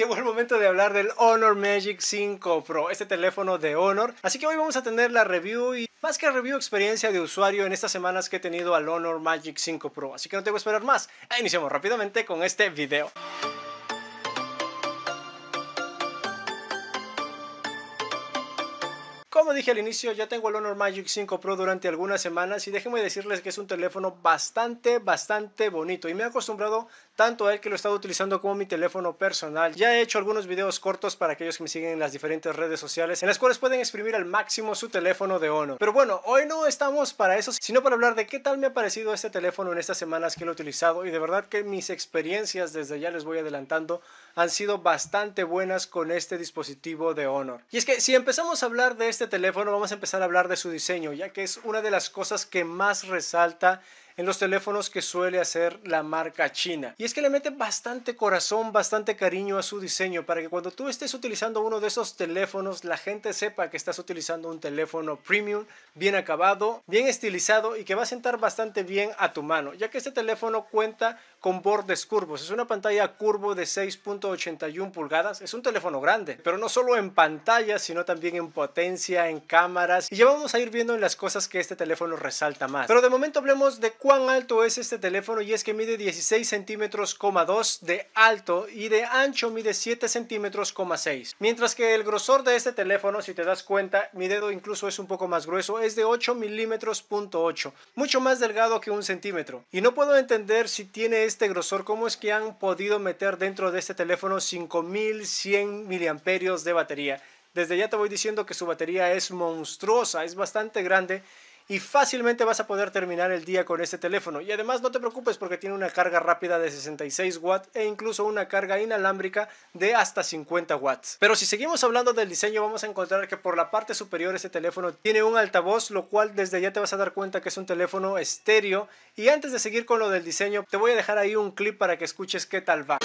llegó el momento de hablar del Honor Magic 5 Pro, este teléfono de Honor. Así que hoy vamos a tener la review y más que review experiencia de usuario en estas semanas que he tenido al Honor Magic 5 Pro. Así que no tengo que esperar más. iniciamos rápidamente con este video. Como dije al inicio, ya tengo el Honor Magic 5 Pro durante algunas semanas y déjenme decirles que es un teléfono bastante, bastante bonito y me he acostumbrado tanto a él que lo he estado utilizando como mi teléfono personal. Ya he hecho algunos videos cortos para aquellos que me siguen en las diferentes redes sociales en las cuales pueden exprimir al máximo su teléfono de Honor. Pero bueno, hoy no estamos para eso, sino para hablar de qué tal me ha parecido este teléfono en estas semanas que lo he utilizado y de verdad que mis experiencias desde ya les voy adelantando han sido bastante buenas con este dispositivo de Honor. Y es que si empezamos a hablar de este teléfono vamos a empezar a hablar de su diseño, ya que es una de las cosas que más resalta en los teléfonos que suele hacer la marca china. Y es que le mete bastante corazón, bastante cariño a su diseño para que cuando tú estés utilizando uno de esos teléfonos, la gente sepa que estás utilizando un teléfono premium, bien acabado, bien estilizado y que va a sentar bastante bien a tu mano, ya que este teléfono cuenta con bordes curvos. Es una pantalla curvo de 6.81 pulgadas. Es un teléfono grande, pero no solo en pantalla, sino también en potencia, en cámaras. Y ya vamos a ir viendo en las cosas que este teléfono resalta más. Pero de momento hablemos de cuán alto es este teléfono y es que mide 16 centímetros, de alto y de ancho mide 7 centímetros, 6. Mientras que el grosor de este teléfono, si te das cuenta, mi dedo incluso es un poco más grueso, es de 8 milímetros, 8, mucho más delgado que un centímetro. Y no puedo entender si tiene este grosor, ¿cómo es que han podido meter dentro de este teléfono 5100 miliamperios de batería? Desde ya te voy diciendo que su batería es monstruosa, es bastante grande y fácilmente vas a poder terminar el día con este teléfono. Y además no te preocupes porque tiene una carga rápida de 66 watts e incluso una carga inalámbrica de hasta 50 watts. Pero si seguimos hablando del diseño vamos a encontrar que por la parte superior este teléfono tiene un altavoz, lo cual desde ya te vas a dar cuenta que es un teléfono estéreo. Y antes de seguir con lo del diseño, te voy a dejar ahí un clip para que escuches qué tal va.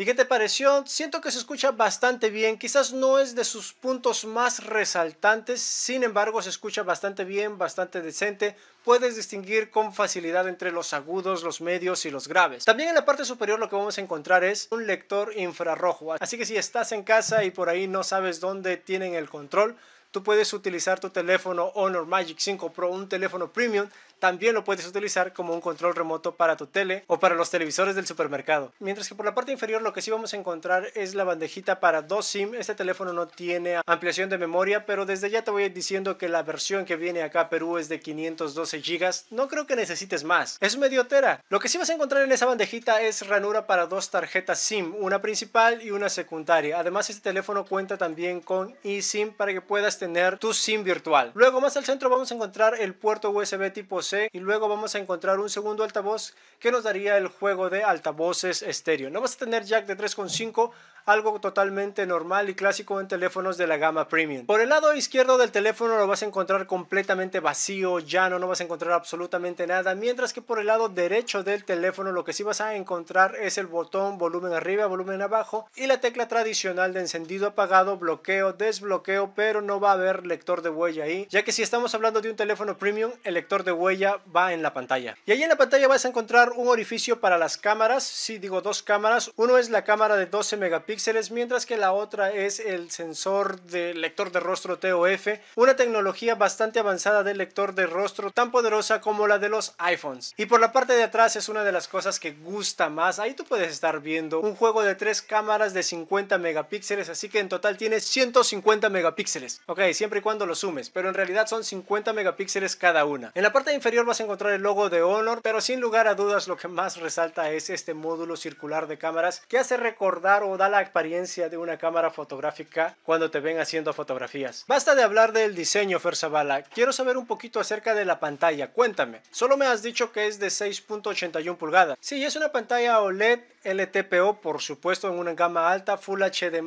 ¿Y qué te pareció? Siento que se escucha bastante bien, quizás no es de sus puntos más resaltantes, sin embargo se escucha bastante bien, bastante decente, puedes distinguir con facilidad entre los agudos, los medios y los graves. También en la parte superior lo que vamos a encontrar es un lector infrarrojo, así que si estás en casa y por ahí no sabes dónde tienen el control, tú puedes utilizar tu teléfono Honor Magic 5 Pro, un teléfono premium también lo puedes utilizar como un control remoto para tu tele o para los televisores del supermercado. Mientras que por la parte inferior lo que sí vamos a encontrar es la bandejita para dos SIM. Este teléfono no tiene ampliación de memoria, pero desde ya te voy diciendo que la versión que viene acá a Perú es de 512 GB. No creo que necesites más. Es medio tera. Lo que sí vas a encontrar en esa bandejita es ranura para dos tarjetas SIM, una principal y una secundaria. Además este teléfono cuenta también con eSIM para que puedas tener tu SIM virtual. Luego más al centro vamos a encontrar el puerto USB tipo y luego vamos a encontrar un segundo altavoz que nos daría el juego de altavoces estéreo. No vas a tener jack de 3.5, algo totalmente normal y clásico en teléfonos de la gama premium. Por el lado izquierdo del teléfono lo vas a encontrar completamente vacío, llano, no vas a encontrar absolutamente nada, mientras que por el lado derecho del teléfono lo que sí vas a encontrar es el botón volumen arriba, volumen abajo y la tecla tradicional de encendido, apagado, bloqueo, desbloqueo, pero no va a haber lector de huella ahí, ya que si estamos hablando de un teléfono premium, el lector de huella va en la pantalla. Y ahí en la pantalla vas a encontrar un orificio para las cámaras, si digo dos cámaras, uno es la cámara de 12 megapíxeles, mientras que la otra es el sensor de lector de rostro TOF, una tecnología bastante avanzada del lector de rostro tan poderosa como la de los iPhones. Y por la parte de atrás es una de las cosas que gusta más, ahí tú puedes estar viendo un juego de tres cámaras de 50 megapíxeles, así que en total tienes 150 megapíxeles, ok, siempre y cuando lo sumes, pero en realidad son 50 megapíxeles cada una. En la parte inferior vas a encontrar el logo de Honor, pero sin lugar a dudas lo que más resalta es este módulo circular de cámaras que hace recordar o da la apariencia de una cámara fotográfica cuando te ven haciendo fotografías. Basta de hablar del diseño, Fersabala. Quiero saber un poquito acerca de la pantalla. Cuéntame. Solo me has dicho que es de 6.81 pulgadas. Sí, es una pantalla OLED LTPO, por supuesto, en una gama alta, Full HD+,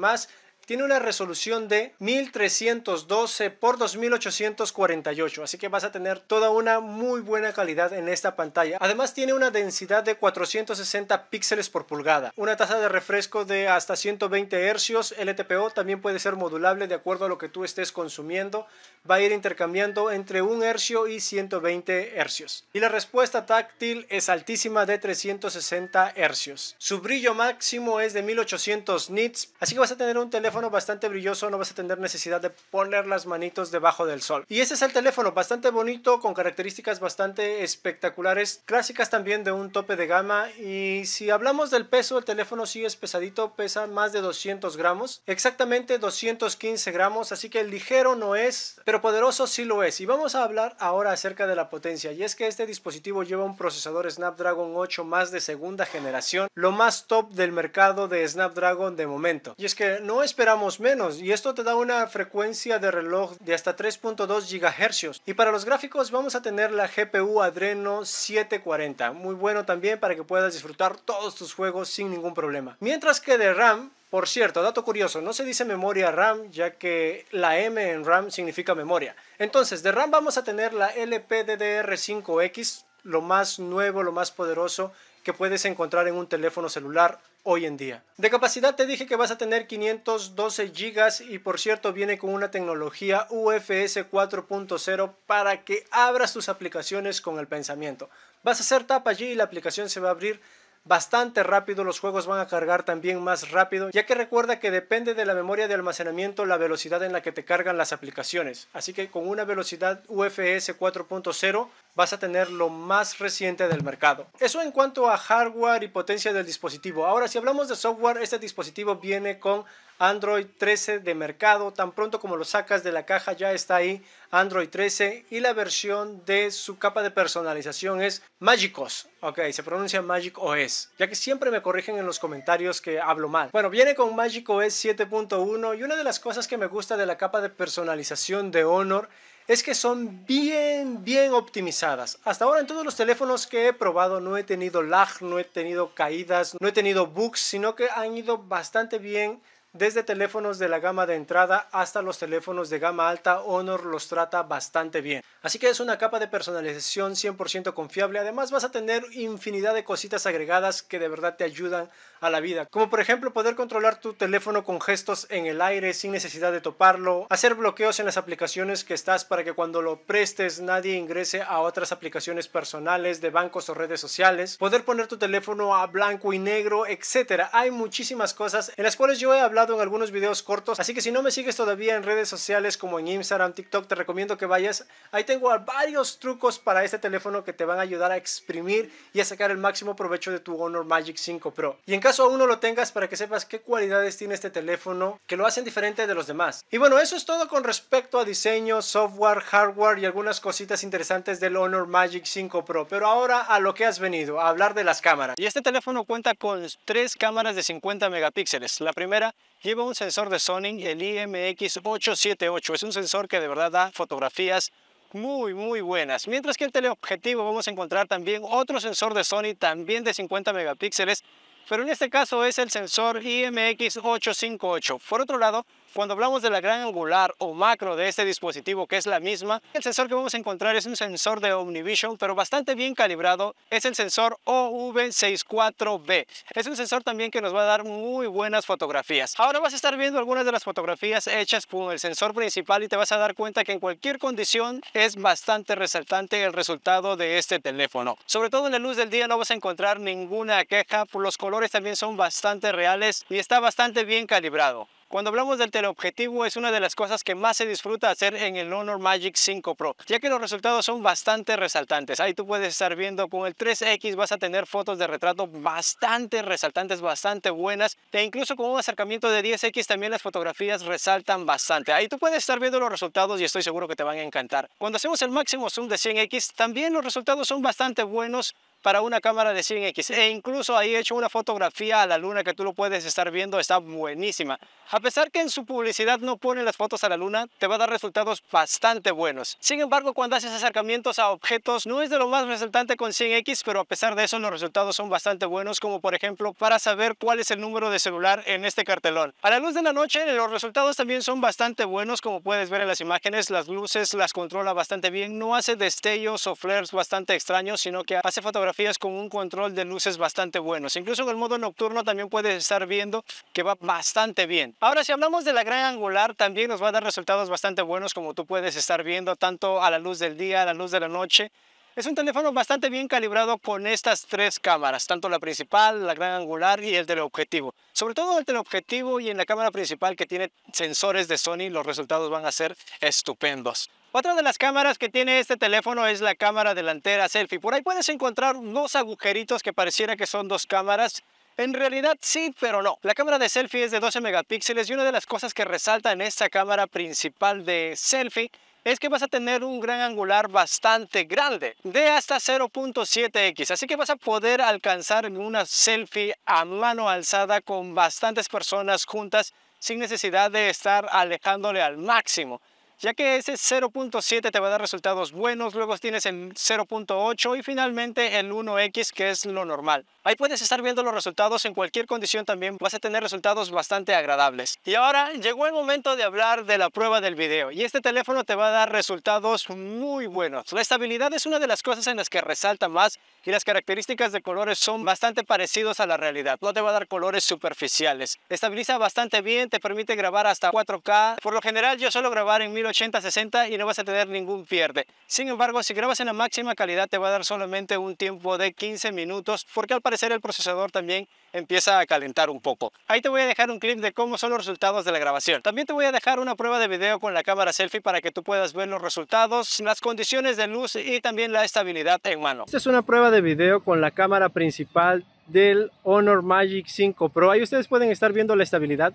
tiene una resolución de 1312 x 2848, así que vas a tener toda una muy buena calidad en esta pantalla. Además tiene una densidad de 460 píxeles por pulgada, una tasa de refresco de hasta 120 Hz, LTPO también puede ser modulable de acuerdo a lo que tú estés consumiendo, va a ir intercambiando entre 1 Hz y 120 Hz. Y la respuesta táctil es altísima de 360 Hz. Su brillo máximo es de 1800 nits, así que vas a tener un teléfono bastante brilloso, no vas a tener necesidad de poner las manitos debajo del sol. Y ese es el teléfono, bastante bonito, con características bastante espectaculares, clásicas también de un tope de gama. Y si hablamos del peso, el teléfono sí es pesadito, pesa más de 200 gramos, exactamente 215 gramos, así que ligero no es, pero poderoso sí lo es. Y vamos a hablar ahora acerca de la potencia, y es que este dispositivo lleva un procesador Snapdragon 8 más de segunda generación, lo más top del mercado de Snapdragon de momento. Y es que no es menos y esto te da una frecuencia de reloj de hasta 3.2 gigahercios Y para los gráficos vamos a tener la GPU Adreno 740, muy bueno también para que puedas disfrutar todos tus juegos sin ningún problema. Mientras que de RAM por cierto, dato curioso, no se dice memoria RAM ya que la M en RAM significa memoria. Entonces, de RAM vamos a tener la LPDDR5X, lo más nuevo, lo más poderoso que puedes encontrar en un teléfono celular hoy en día. De capacidad te dije que vas a tener 512 GB y por cierto viene con una tecnología UFS 4.0 para que abras tus aplicaciones con el pensamiento. Vas a hacer tap allí y la aplicación se va a abrir bastante rápido, los juegos van a cargar también más rápido, ya que recuerda que depende de la memoria de almacenamiento la velocidad en la que te cargan las aplicaciones. Así que con una velocidad UFS 4.0 vas a tener lo más reciente del mercado. Eso en cuanto a hardware y potencia del dispositivo. Ahora, si hablamos de software, este dispositivo viene con Android 13 de mercado. Tan pronto como lo sacas de la caja ya está ahí Android 13 y la versión de su capa de personalización es Magicos. Ok, se pronuncia Magic OS, ya que siempre me corrigen en los comentarios que hablo mal. Bueno, viene con Magic OS 7.1 y una de las cosas que me gusta de la capa de personalización de Honor es que son bien, bien optimizadas. Hasta ahora en todos los teléfonos que he probado no he tenido lag, no he tenido caídas, no he tenido bugs, sino que han ido bastante bien desde teléfonos de la gama de entrada hasta los teléfonos de gama alta, Honor los trata bastante bien. Así que es una capa de personalización 100% confiable, además vas a tener infinidad de cositas agregadas que de verdad te ayudan a la vida, como por ejemplo poder controlar tu teléfono con gestos en el aire sin necesidad de toparlo, hacer bloqueos en las aplicaciones que estás para que cuando lo prestes nadie ingrese a otras aplicaciones personales de bancos o redes sociales, poder poner tu teléfono a blanco y negro, etcétera. Hay muchísimas cosas en las cuales yo he hablado en algunos videos cortos, así que si no me sigues todavía en redes sociales como en Instagram, TikTok, te recomiendo que vayas. Ahí tengo varios trucos para este teléfono que te van a ayudar a exprimir y a sacar el máximo provecho de tu Honor Magic 5 Pro. Y en caso aún no lo tengas, para que sepas qué cualidades tiene este teléfono que lo hacen diferente de los demás. Y bueno, eso es todo con respecto a diseño, software, hardware y algunas cositas interesantes del Honor Magic 5 Pro. Pero ahora a lo que has venido, a hablar de las cámaras. Y este teléfono cuenta con tres cámaras de 50 megapíxeles. La primera lleva un sensor de Sony, el IMX878. Es un sensor que de verdad da fotografías muy muy buenas. Mientras que el teleobjetivo vamos a encontrar también otro sensor de Sony también de 50 megapíxeles, pero en este caso es el sensor IMX858. Por otro lado, cuando hablamos de la gran angular o macro de este dispositivo, que es la misma, el sensor que vamos a encontrar es un sensor de Omnivision, pero bastante bien calibrado. Es el sensor OV64B. Es un sensor también que nos va a dar muy buenas fotografías. Ahora vas a estar viendo algunas de las fotografías hechas con el sensor principal y te vas a dar cuenta que en cualquier condición es bastante resaltante el resultado de este teléfono. Sobre todo en la luz del día no vas a encontrar ninguna queja, los colores también son bastante reales y está bastante bien calibrado. Cuando hablamos del teleobjetivo es una de las cosas que más se disfruta hacer en el Honor Magic 5 Pro, ya que los resultados son bastante resaltantes. Ahí tú puedes estar viendo con el 3X vas a tener fotos de retrato bastante resaltantes, bastante buenas e incluso con un acercamiento de 10X también las fotografías resaltan bastante. Ahí tú puedes estar viendo los resultados y estoy seguro que te van a encantar. Cuando hacemos el máximo zoom de 100X también los resultados son bastante buenos para una cámara de 100X. E incluso ahí he hecho una fotografía a la luna que tú lo puedes estar viendo, está buenísima. A pesar que en su publicidad no pone las fotos a la luna, te va a dar resultados bastante buenos. Sin embargo, cuando haces acercamientos a objetos, no es de lo más resultante con 100X, pero a pesar de eso los resultados son bastante buenos, como por ejemplo para saber cuál es el número de celular en este cartelón. A la luz de la noche, los resultados también son bastante buenos, como puedes ver en las imágenes, las luces las controla bastante bien, no hace destellos o flares bastante extraños, sino que hace fotografías con un control de luces bastante buenos. Incluso en el modo nocturno también puedes estar viendo que va bastante bien. Ahora, si hablamos de la gran angular, también nos va a dar resultados bastante buenos como tú puedes estar viendo tanto a la luz del día, a la luz de la noche. Es un teléfono bastante bien calibrado con estas tres cámaras, tanto la principal, la gran angular y el teleobjetivo. Sobre todo el teleobjetivo y en la cámara principal que tiene sensores de Sony, los resultados van a ser estupendos. Otra de las cámaras que tiene este teléfono es la cámara delantera selfie. Por ahí puedes encontrar dos agujeritos que pareciera que son dos cámaras. En realidad sí, pero no. La cámara de selfie es de 12 megapíxeles y una de las cosas que resalta en esta cámara principal de selfie es que vas a tener un gran angular bastante grande, de hasta 0.7x, así que vas a poder alcanzar una selfie a mano alzada con bastantes personas juntas sin necesidad de estar alejándole al máximo ya que ese 0.7 te va a dar resultados buenos, luego tienes el 0.8 y finalmente el 1X que es lo normal. Ahí puedes estar viendo los resultados en cualquier condición también vas a tener resultados bastante agradables. Y ahora llegó el momento de hablar de la prueba del video y este teléfono te va a dar resultados muy buenos. La estabilidad es una de las cosas en las que resalta más y las características de colores son bastante parecidos a la realidad. No te va a dar colores superficiales. Estabiliza bastante bien, te permite grabar hasta 4K. Por lo general yo suelo grabar en 1080-60 y no vas a tener ningún pierde. Sin embargo, si grabas en la máxima calidad te va a dar solamente un tiempo de 15 minutos porque al ser el procesador también empieza a calentar un poco. Ahí te voy a dejar un clip de cómo son los resultados de la grabación. También te voy a dejar una prueba de video con la cámara selfie para que tú puedas ver los resultados, las condiciones de luz y también la estabilidad en mano. Esta es una prueba de video con la cámara principal del Honor Magic 5 Pro. Ahí ustedes pueden estar viendo la estabilidad.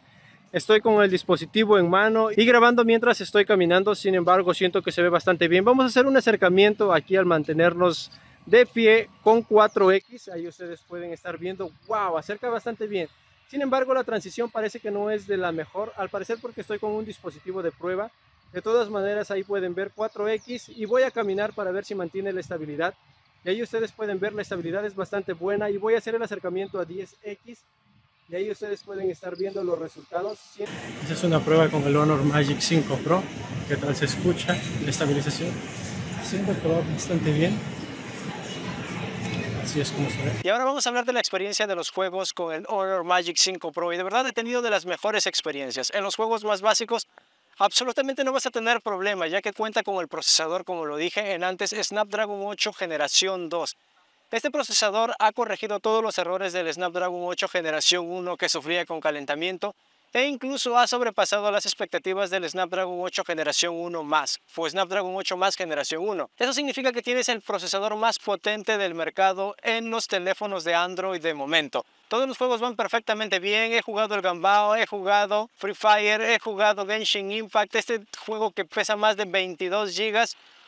Estoy con el dispositivo en mano y grabando mientras estoy caminando, sin embargo siento que se ve bastante bien. Vamos a hacer un acercamiento aquí al mantenernos de pie con 4X. Ahí ustedes pueden estar viendo, wow, acerca bastante bien. Sin embargo, la transición parece que no es de la mejor, al parecer porque estoy con un dispositivo de prueba. De todas maneras, ahí pueden ver 4X y voy a caminar para ver si mantiene la estabilidad. Y ahí ustedes pueden ver, la estabilidad es bastante buena y voy a hacer el acercamiento a 10X. Y ahí ustedes pueden estar viendo los resultados. Esta es una prueba con el Honor Magic 5 Pro. ¿Qué tal se escucha la estabilización? Siento que bastante bien. Y ahora vamos a hablar de la experiencia de los juegos con el Honor Magic 5 Pro. Y de verdad he tenido de las mejores experiencias. En los juegos más básicos absolutamente no vas a tener problemas ya que cuenta con el procesador, como lo dije en antes, Snapdragon 8 generación 2. Este procesador ha corregido todos los errores del Snapdragon 8 generación 1 que sufría con calentamiento e incluso ha sobrepasado las expectativas del Snapdragon 8 generación 1 más. Fue Snapdragon 8 más generación 1. Eso significa que tienes el procesador más potente del mercado en los teléfonos de Android de momento. Todos los juegos van perfectamente bien, he jugado el Gambao, he jugado Free Fire, he jugado Genshin Impact, este juego que pesa más de 22 GB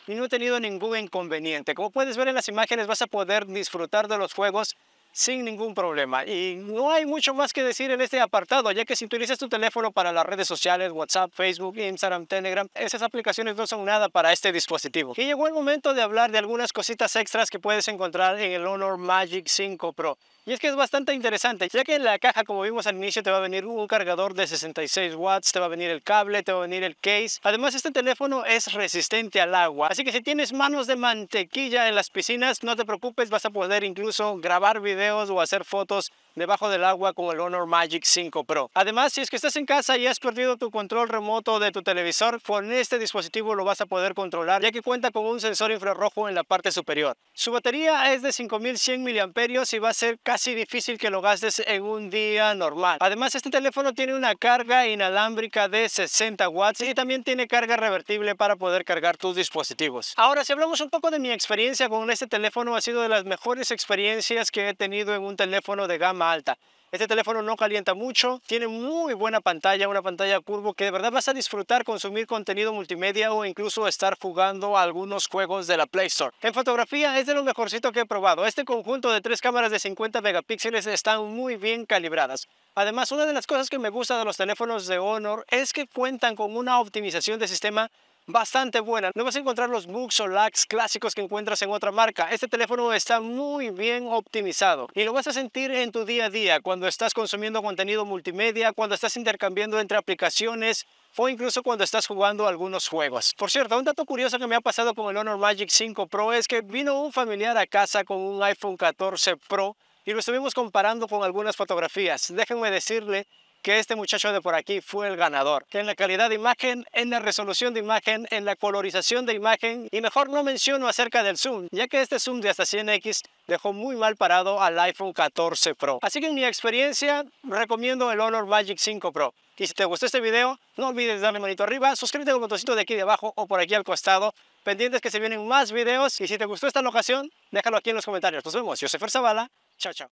y no he tenido ningún inconveniente. Como puedes ver en las imágenes vas a poder disfrutar de los juegos sin ningún problema. Y no hay mucho más que decir en este apartado, ya que si utilizas tu teléfono para las redes sociales, WhatsApp, Facebook, Instagram, Telegram, esas aplicaciones no son nada para este dispositivo. Y llegó el momento de hablar de algunas cositas extras que puedes encontrar en el Honor Magic 5 Pro. Y es que es bastante interesante, ya que en la caja, como vimos al inicio, te va a venir un cargador de 66 watts, te va a venir el cable, te va a venir el case. Además, este teléfono es resistente al agua, así que si tienes manos de mantequilla en las piscinas, no te preocupes, vas a poder incluso grabar videos videos o hacer fotos debajo del agua con el Honor Magic 5 Pro. Además, si es que estás en casa y has perdido tu control remoto de tu televisor, con este dispositivo lo vas a poder controlar ya que cuenta con un sensor infrarrojo en la parte superior. Su batería es de 5100 mAh y va a ser casi difícil que lo gastes en un día normal. Además, este teléfono tiene una carga inalámbrica de 60 watts y también tiene carga revertible para poder cargar tus dispositivos. Ahora, si hablamos un poco de mi experiencia con este teléfono, ha sido de las mejores experiencias que he tenido en un teléfono de gama alta. Este teléfono no calienta mucho, tiene muy buena pantalla, una pantalla curvo que de verdad vas a disfrutar consumir contenido multimedia o incluso estar jugando algunos juegos de la Play Store. En fotografía es de lo mejorcito que he probado. Este conjunto de tres cámaras de 50 megapíxeles están muy bien calibradas. Además, una de las cosas que me gusta de los teléfonos de Honor es que cuentan con una optimización de sistema bastante buena. No vas a encontrar los bugs o lags clásicos que encuentras en otra marca. Este teléfono está muy bien optimizado y lo vas a sentir en tu día a día cuando estás consumiendo contenido multimedia, cuando estás intercambiando entre aplicaciones, o incluso cuando estás jugando algunos juegos. Por cierto, un dato curioso que me ha pasado con el Honor Magic 5 Pro es que vino un familiar a casa con un iPhone 14 Pro y lo estuvimos comparando con algunas fotografías. Déjenme decirle que este muchacho de por aquí fue el ganador. Que En la calidad de imagen, en la resolución de imagen, en la colorización de imagen y mejor no menciono acerca del zoom, ya que este zoom de hasta 100x dejó muy mal parado al iPhone 14 Pro. Así que en mi experiencia recomiendo el Honor Magic 5 Pro. Y si te gustó este video, no olvides darle manito arriba, suscríbete al botoncito de aquí de abajo o por aquí al costado. Pendientes que se vienen más videos y si te gustó esta locación, déjalo aquí en los comentarios. Nos vemos, yo soy Fer Zavala, chao chao.